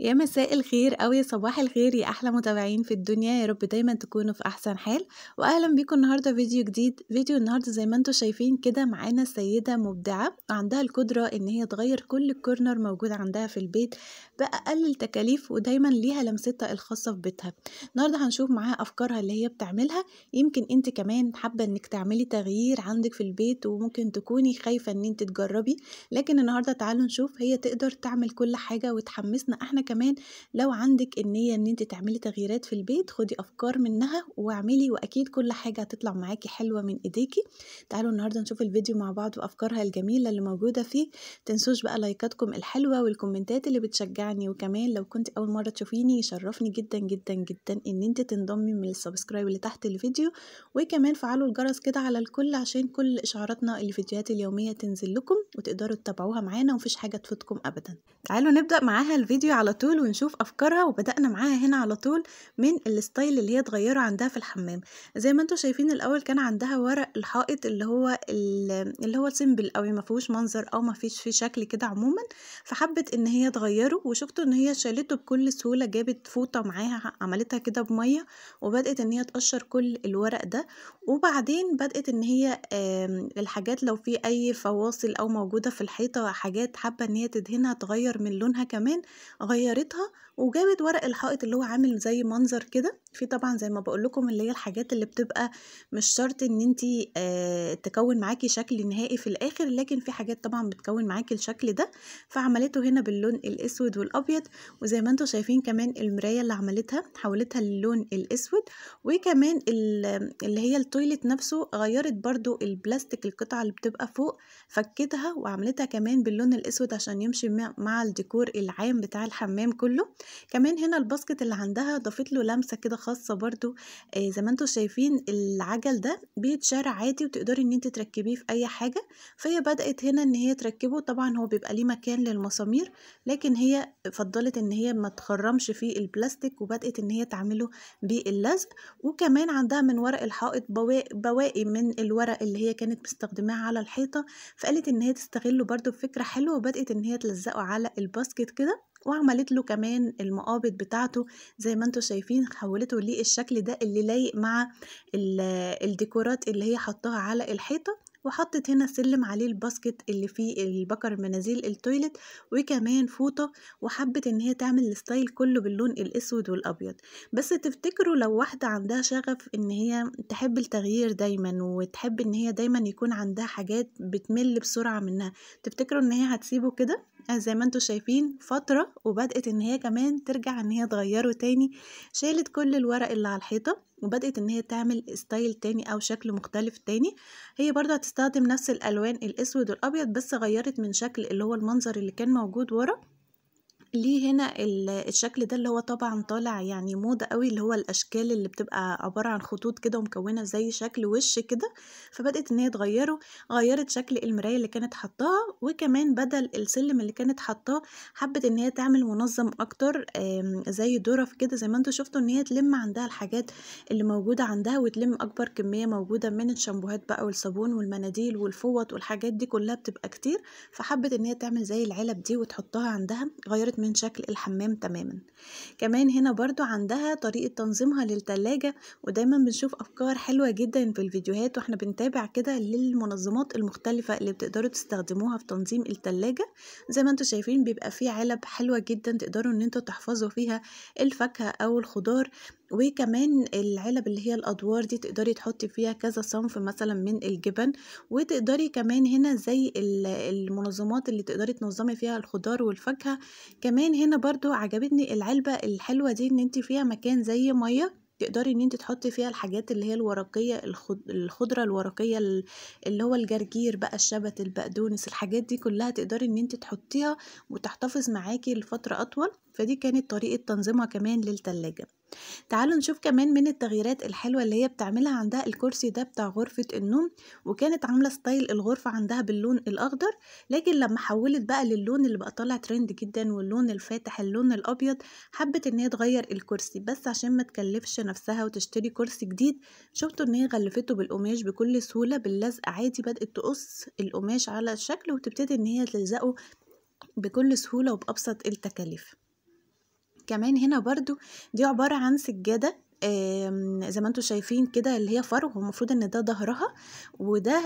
يا مساء الخير او يا صباح الخير يا احلى متابعين في الدنيا يا رب دايما تكونوا في احسن حال واهلا بيكم النهارده فيديو جديد فيديو النهارده زي ما انتم شايفين كده معانا سيده مبدعه عندها القدره ان هي تغير كل كورنر موجود عندها في البيت باقل تكاليف ودايما ليها لمستها الخاصه في بيتها النهارده هنشوف معاها افكارها اللي هي بتعملها يمكن انت كمان حابه انك تعملي تغيير عندك في البيت وممكن تكوني خايفه ان انت تجربي لكن النهارده تعالوا نشوف هي تقدر تعمل كل حاجه وتحمسنا احنا كمان لو عندك النية ان انت تعملي تغييرات في البيت خدي افكار منها واعملي واكيد كل حاجة هتطلع معاكي حلوة من ايديكي تعالوا النهاردة نشوف الفيديو مع بعض وافكارها الجميلة اللي موجودة فيه تنسوش بقى لايكاتكم الحلوة والكومنتات اللي بتشجعني وكمان لو كنت اول مرة تشوفيني يشرفني جدا جدا جدا ان انت تنضمي من السبسكرايب اللي تحت الفيديو وكمان فعلوا الجرس كده على الكل عشان كل اشعاراتنا الفيديوهات اليومية تنزل لكم وتقدروا تتابعوها معانا ومفيش حاجة تفوتكم ابدا تعالوا نبدأ معاها الفيديو على طول ونشوف افكارها وبدانا معاها هنا على طول من الستايل اللي هي اتغيره عندها في الحمام زي ما انتم شايفين الاول كان عندها ورق الحائط اللي هو اللي هو سيمبل قوي ما فيهوش منظر او ما فيش فيه شكل كده عموما فحبت ان هي تغيره وشفتوا ان هي شالته بكل سهوله جابت فوطه معاها عملتها كده بميه وبدات ان هي تقشر كل الورق ده وبعدين بدات ان هي الحاجات لو في اي فواصل او موجوده في الحيطه حاجات حابه ان هي تدهنها تغير من لونها كمان غير غيرتها وجابت ورق الحائط اللي هو عامل زي منظر كده في طبعا زي ما بقول لكم اللي هي الحاجات اللي بتبقى مش شرط ان انت آه تكون معاكي شكل نهائي في الاخر لكن في حاجات طبعا بتكون معاكي الشكل ده فعملته هنا باللون الاسود والابيض وزي ما انتم شايفين كمان المرايه اللي عملتها حولتها للون الاسود وكمان اللي هي التويلت نفسه غيرت برده البلاستيك القطعه اللي بتبقى فوق فكتها وعملتها كمان باللون الاسود عشان يمشي مع الديكور العام بتاع الحمام الحمام كله كمان هنا الباسكت اللي عندها ضافت له لمسه كده خاصه برده آه زي ما انتم شايفين العجل ده بيتشال عادي وتقدري ان انت تركبيه في اي حاجه فهي بدات هنا ان هي تركبه طبعا هو بيبقى ليه مكان للمسامير لكن هي فضلت ان هي ما تخرمش فيه البلاستيك وبدات ان هي تعمله باللزق وكمان عندها من ورق الحائط بواقي من الورق اللي هي كانت مستخدماها على الحيطه فقالت ان هي تستغله برده بفكره حلوه وبدات ان هي تلزقه على الباسكت كده وعملت له كمان المقابض بتاعته زي ما انتم شايفين حولته للشكل ده اللي لايق مع الديكورات اللي هي حطاها على الحيطه وحطت هنا سلم عليه الباسكت اللي فيه البكر المنازيل التويلت وكمان فوطة وحبت ان هي تعمل الستايل كله باللون الاسود والابيض بس تفتكروا لو واحدة عندها شغف ان هي تحب التغيير دايما وتحب ان هي دايما يكون عندها حاجات بتمل بسرعة منها تفتكروا ان هي هتسيبه كده آه، زي ما انتوا شايفين فترة وبدأت ان هي كمان ترجع ان هي تغيره تاني شالت كل الورق اللي على الحيطة وبدأت إن هي تعمل ستايل تاني أو شكل مختلف تاني هي برضه هتستخدم نفس الألوان الأسود والأبيض بس غيرت من شكل اللي هو المنظر اللي كان موجود ورا ليه هنا الشكل ده اللي هو طبعا طالع يعني موضة قوي اللي هو الاشكال اللي بتبقى عبارة عن خطوط كده ومكونة زي شكل وش كده فبدأت ان هي تغيره غيرت شكل المراية اللي كانت حطاها وكمان بدل السلم اللي كانت حطاه حبت ان هي تعمل منظم اكتر زي درف كده زي ما انتوا شفتوا ان هي تلم عندها الحاجات اللي موجودة عندها وتلم اكبر كمية موجودة من الشامبوهات بقى والصابون والمناديل والفوط والحاجات دي كلها بتبقى كتير فحبت ان هي تعمل زي العلب دي وتحطها عندها غيرت من شكل الحمام تماما كمان هنا برضو عندها طريقة تنظيمها للتلاجة ودايما بنشوف أفكار حلوة جدا في الفيديوهات واحنا بنتابع كده للمنظمات المختلفة اللي بتقدروا تستخدموها في تنظيم التلاجة زي ما انتوا شايفين بيبقى فيه علب حلوة جدا تقدروا ان انتوا تحفظوا فيها الفاكهة أو الخضار وكمان العلب اللي هي الادوار دي تقدري تحطي فيها كذا صنف مثلا من الجبن وتقدري كمان هنا زي المنظمات اللي تقدري تنظمي فيها الخضار والفاكهه كمان هنا برضو عجبتني العلبه الحلوه دي ان انت فيها مكان زي ميه تقدري ان انت تحطي فيها الحاجات اللي هي الورقيه الخضره الورقيه اللي هو الجرجير بقى الشبت البقدونس الحاجات دي كلها تقدري ان انت تحطيها وتحتفظ معاكي لفتره اطول فدي كانت طريقه تنظيمها كمان للتلاجة تعالوا نشوف كمان من التغييرات الحلوة اللي هي بتعملها عندها الكرسي ده بتاع غرفة النوم وكانت عاملة ستايل الغرفة عندها باللون الأخضر لكن لما حولت بقى للون اللي بقى طالع ترند جدا واللون الفاتح اللون الأبيض حبت ان هي تغير الكرسي بس عشان ما تكلفش نفسها وتشتري كرسي جديد شفتوا ان هي غلفته بالقماش بكل سهولة باللزق عادي بدأت تقص القماش على الشكل وتبتدي ان هي تلزقه بكل سهولة وبأبسط التكاليف كمان هنا برضو دي عبارة عن سجادة زي ما انتم شايفين كده اللي هي فرو المفروض ان ده ظهرها وده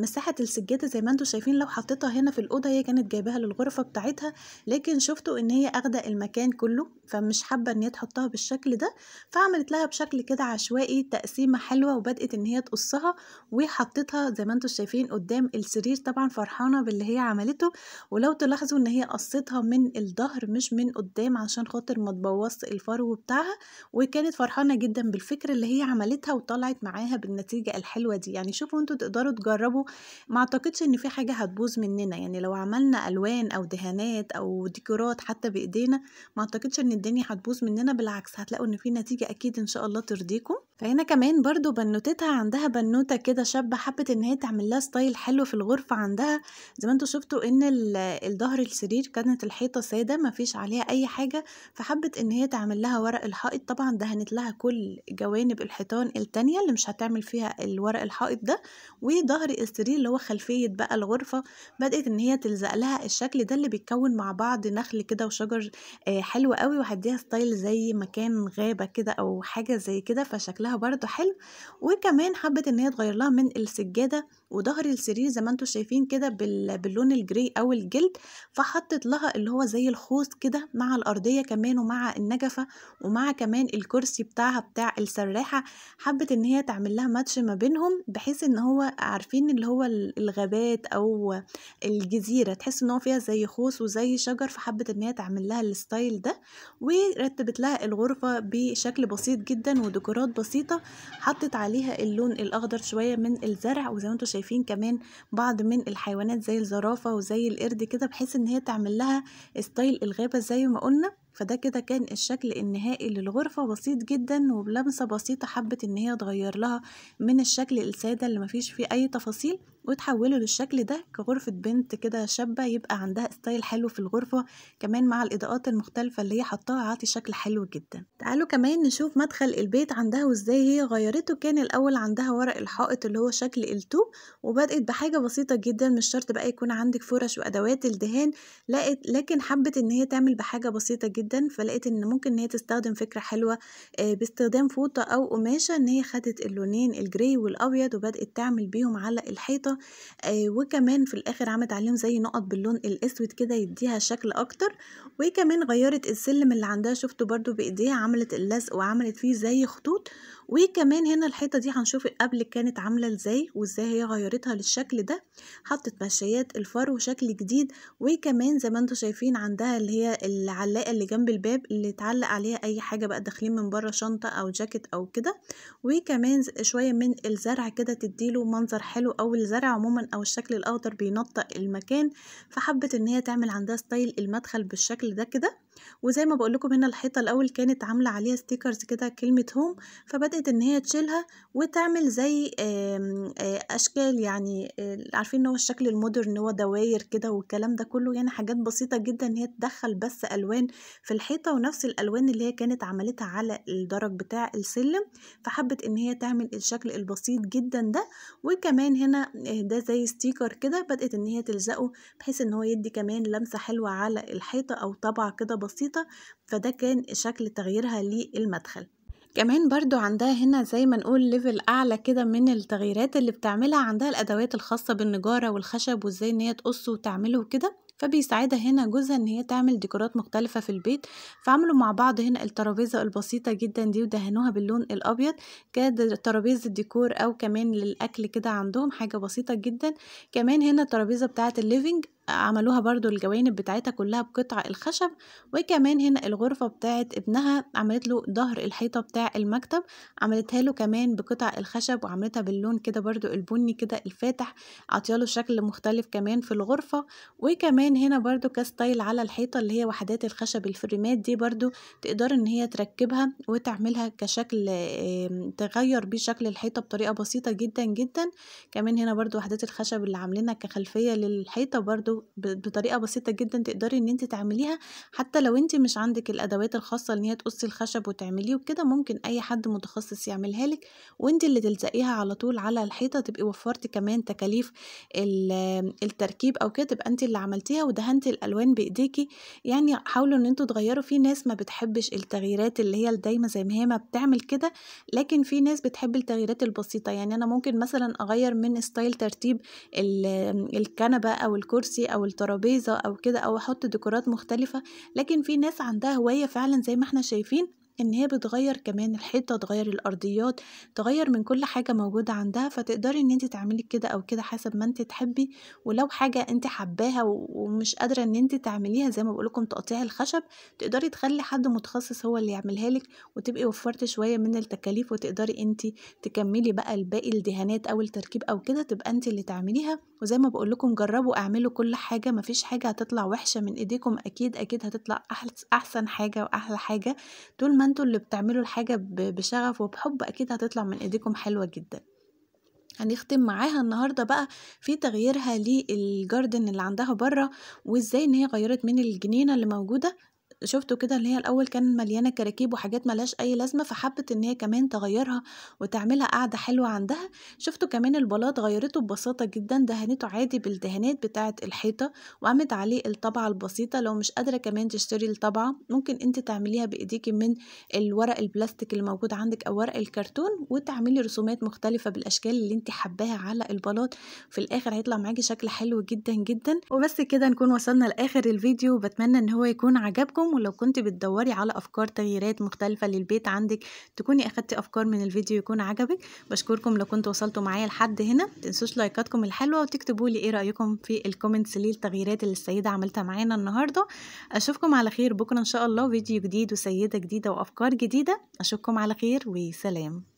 مساحه السجاده زي ما انتم شايفين لو حطيتها هنا في الاوضه هي كانت جايباها للغرفه بتاعتها لكن شفتوا ان هي اخده المكان كله فمش حابة ان هي تحطها بالشكل ده فعملت لها بشكل كده عشوائي تقسيمة حلوة وبدأت ان هي تقصها وحطتها زي ما انتم شايفين قدام السرير طبعا فرحانة باللي هي عملته ولو تلاحظوا ان هي قصتها من الظهر مش من قدام عشان خاطر ما تبوظ الفرو بتاعها وكانت فرحانة جدا بالفكرة اللي هي عملتها وطلعت معاها بالنتيجة الحلوة دي يعني شوفوا انتوا تقدروا تجربوا ما اعتقدش ان في حاجة هتبوظ مننا يعني لو عملنا الوان او دهانات او ديكورات حتى بايدينا ما اعتقدش ان الدنيا هتبوظ مننا بالعكس هتلاقوا ان في نتيجه اكيد ان شاء الله ترضيكم فهنا كمان برضو بنوتتها عندها بنوته كده شابه حبت ان هي تعمل لها ستايل حلو في الغرفه عندها زي ما انتم شفتوا ان الظهر السرير كانت الحيطه ساده مفيش عليها اي حاجه فحبت ان هي تعمل لها ورق الحائط طبعا دهنت لها كل جوانب الحيطان التانية اللي مش هتعمل فيها الورق الحائط ده وظهر السرير اللي هو خلفيه بقى الغرفه بدات ان هي تلزق لها الشكل ده اللي بيتكون مع بعض نخل كده وشجر آه، حلو قوي وهديها ستايل زي مكان غابة كده أو حاجة زي كده فشكلها برضو حلو وكمان حبت إن هي تغير لها من السجادة وظهر السرير زي ما انتم شايفين كده باللون الجري او الجلد فحطت لها اللي هو زي الخوص كده مع الارضيه كمان ومع النجفه ومع كمان الكرسي بتاعها بتاع السراحه حبت ان هي تعمل لها ماتش ما بينهم بحيث ان هو عارفين اللي هو الغابات او الجزيره تحس ان هو فيها زي خوص وزي شجر فحبت ان هي تعمل لها الستايل ده ورتبت لها الغرفه بشكل بسيط جدا وديكورات بسيطه حطت عليها اللون الاخضر شويه من الزرع وزي ما انتم شايفين شايفين كمان بعض من الحيوانات زي الزرافة وزي القرد كده بحيث ان هي تعمل لها ستايل الغابة زي ما قلنا فده كده كان الشكل النهائي للغرفة بسيط جدا وبلمسة بسيطة حبت ان هي تغير لها من الشكل السادة اللي مفيش فيه اي تفاصيل وتحوله للشكل ده كغرفة بنت كده شابة يبقى عندها ستايل حلو في الغرفة كمان مع الإضاءات المختلفة اللي هي حطاها عاطي شكل حلو جدا تعالوا كمان نشوف مدخل البيت عندها وازاي هي غيرته كان الأول عندها ورق الحائط اللي هو شكل التوب وبدأت بحاجة بسيطة جدا مش شرط بقى يكون عندك فرش وأدوات الدهان لقت لكن حبت إن هي تعمل بحاجة بسيطة جدا فلقيت إن ممكن إن هي تستخدم فكرة حلوة آه، باستخدام فوطة أو قماشة إن هي خدت اللونين الجري والأبيض وبدأت تعمل بيهم على الحيطة آه وكمان في الآخر عملت عليهم زي نقط باللون الأسود كده يديها شكل أكتر وكمان غيرت السلم اللي عندها شفتوا برضو بإيديها عملت اللزق وعملت فيه زي خطوط وكمان هنا الحيطة دي هنشوف قبل كانت عاملة ازاي وازاي هي غيرتها للشكل ده حطت مشايات الفرو شكل جديد وكمان زي ما انتم شايفين عندها اللي هي العلاقة اللي جنب الباب اللي تعلق عليها اي حاجة بقى داخلين من بره شنطة او جاكيت او كده وكمان شوية من الزرع كده تديله منظر حلو او الزرع الشوارع عموما او الشكل الاخضر بينطق المكان فحبت ان هي تعمل عندها ستايل المدخل بالشكل ده كده وزي ما بقول لكم هنا الحيطه الاول كانت عامله عليها ستيكرز كده كلمه هوم فبدات ان هي تشيلها وتعمل زي آه، اشكال يعني آه، عارفين ان هو الشكل المودرن هو دواير كده والكلام ده كله يعني حاجات بسيطه جدا ان هي تدخل بس الوان في الحيطه ونفس الالوان اللي هي كانت عملتها على الدرج بتاع السلم فحبت ان هي تعمل الشكل البسيط جدا ده وكمان هنا آه، ده زي ستيكر كده بدات ان هي تلزقه بحيث ان هو يدي كمان لمسه حلوه على الحيطه او طبع كده بسيطة فده كان شكل تغييرها للمدخل كمان برضو عندها هنا زي ما نقول ليفل اعلى كده من التغييرات اللي بتعملها عندها الادوات الخاصه بالنجاره والخشب وازاي ان هي تقصه وتعمله وكده فبيساعدها هنا جوزها ان هي تعمل ديكورات مختلفه في البيت فعملوا مع بعض هنا الترابيزه البسيطه جدا دي ودهنوها باللون الابيض كاد ترابيزه الديكور او كمان للاكل كده عندهم حاجه بسيطه جدا كمان هنا الترابيزه بتاعت الليفينج عملوها برضو الجوانب بتاعتها كلها بقطع الخشب وكمان هنا الغرفة بتاعت ابنها عملت له ظهر الحيطة بتاع المكتب عملتها له كمان بقطع الخشب وعملتها باللون كده برضو البني كده الفاتح عطياله شكل مختلف كمان في الغرفة وكمان هنا برضو كاستايل على الحيطة اللي هي وحدات الخشب الفريمات دي برضو تقدر ان هي تركبها وتعملها كشكل تغير بيه شكل الحيطة بطريقة بسيطة جدا جدا كمان هنا برضو وحدات الخشب اللي عاملينها كخلفية للحيطة برضو برضو بطريقة بسيطة جدا تقدري ان انت تعمليها حتى لو انت مش عندك الادوات الخاصة ان هي تقصي الخشب وتعمليه وكده ممكن اي حد متخصص يعملها لك وانت اللي تلزقيها على طول على الحيطة تبقي وفرتي كمان تكاليف التركيب او كده تبقى انت اللي عملتيها ودهنتي الالوان بايديكي يعني حاولوا ان انتوا تغيروا في ناس ما بتحبش التغييرات اللي هي الدايمة زي ما هي ما بتعمل كده لكن في ناس بتحب التغييرات البسيطة يعني انا ممكن مثلا اغير من ستايل ترتيب الكنبة او الكرسي كرسي او الترابيزه او كده او احط ديكورات مختلفه لكن في ناس عندها هوايه فعلا زي ما احنا شايفين ان هي بتغير كمان الحيطه تغير الارضيات تغير من كل حاجه موجوده عندها فتقدري ان انت تعملي كده او كده حسب ما انت تحبي ولو حاجه انت حباها ومش قادره ان انت تعمليها زي ما بقولكم تقطيع الخشب تقدري تخلي حد متخصص هو اللي يعملها لك وتبقي وفرت شويه من التكاليف وتقدري انت تكملي بقى الباقي الدهانات او التركيب او كده تبقى انت اللي تعمليها وزي ما بقولكم جربوا اعملوا كل حاجه مفيش حاجه هتطلع وحشه من ايديكم اكيد اكيد هتطلع احسن حاجه واحلى حاجه طول ما انتوا اللي بتعملوا الحاجة بشغف وبحب اكيد هتطلع من ايديكم حلوة جدا هنختم يعني معاها النهاردة بقى في تغييرها للجاردن اللي عندها برة وازاي ان هي غيرت من الجنينة اللي موجودة شفتوا كده اللي هي الاول كان مليانه كراكيب وحاجات ملهاش اي لازمه فحبت ان هي كمان تغيرها وتعملها قاعده حلوه عندها شفتوا كمان البلاط غيرته ببساطه جدا دهنته عادي بالدهانات بتاعه الحيطه وقامت عليه الطبعه البسيطه لو مش قادره كمان تشتري الطبعه ممكن انت تعمليها بايديكي من الورق البلاستيك اللي موجود عندك او ورق الكرتون وتعملي رسومات مختلفه بالاشكال اللي انت حباها على البلاط في الاخر هيطلع معاكي شكل حلو جدا جدا وبس كده نكون وصلنا لاخر الفيديو بتمنى ان هو يكون عجبكم ولو كنت بتدوري على أفكار تغييرات مختلفة للبيت عندك تكوني أخدتي أفكار من الفيديو يكون عجبك بشكركم لو كنت وصلتوا معايا لحد هنا متنسوش لايكاتكم الحلوة وتكتبوا لي إيه رأيكم في الكومنتس ليه التغييرات اللي السيدة عملتها معانا النهاردة أشوفكم على خير بكرة إن شاء الله فيديو جديد وسيدة جديدة وأفكار جديدة أشوفكم على خير وسلام